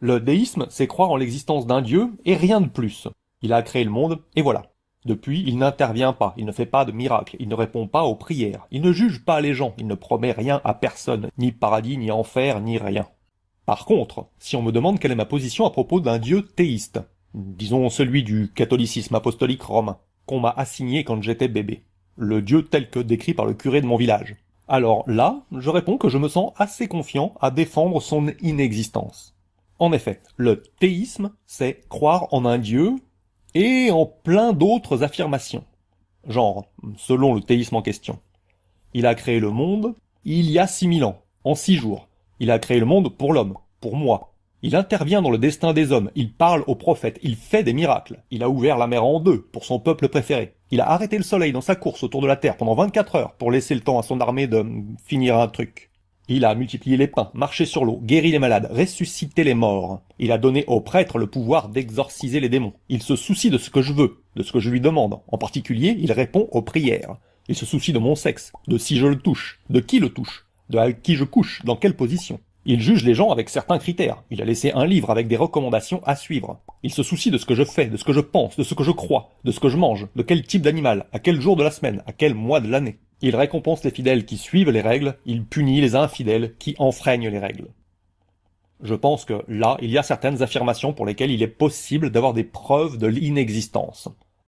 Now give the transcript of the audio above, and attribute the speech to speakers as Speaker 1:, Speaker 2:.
Speaker 1: Le déisme, c'est croire en l'existence d'un Dieu et rien de plus. Il a créé le monde, et voilà. Depuis, il n'intervient pas, il ne fait pas de miracles, il ne répond pas aux prières, il ne juge pas les gens, il ne promet rien à personne, ni paradis, ni enfer, ni rien. Par contre, si on me demande quelle est ma position à propos d'un dieu théiste, disons celui du catholicisme apostolique romain, qu'on m'a assigné quand j'étais bébé, le dieu tel que décrit par le curé de mon village, alors là, je réponds que je me sens assez confiant à défendre son inexistence. En effet, le théisme, c'est croire en un Dieu et en plein d'autres affirmations. Genre, selon le théisme en question. Il a créé le monde il y a 6000 ans, en 6 jours. Il a créé le monde pour l'homme, pour moi. Il intervient dans le destin des hommes, il parle aux prophètes, il fait des miracles. Il a ouvert la mer en deux pour son peuple préféré. Il a arrêté le soleil dans sa course autour de la Terre pendant 24 heures pour laisser le temps à son armée de finir un truc. Il a multiplié les pains, marché sur l'eau, guéri les malades, ressuscité les morts. Il a donné aux prêtres le pouvoir d'exorciser les démons. Il se soucie de ce que je veux, de ce que je lui demande. En particulier, il répond aux prières. Il se soucie de mon sexe, de si je le touche, de qui le touche, de à qui je couche, dans quelle position. Il juge les gens avec certains critères. Il a laissé un livre avec des recommandations à suivre. Il se soucie de ce que je fais, de ce que je pense, de ce que je crois, de ce que je mange, de quel type d'animal, à quel jour de la semaine, à quel mois de l'année. Il récompense les fidèles qui suivent les règles, il punit les infidèles qui enfreignent les règles. Je pense que là, il y a certaines affirmations pour lesquelles il est possible d'avoir des preuves de l'inexistence.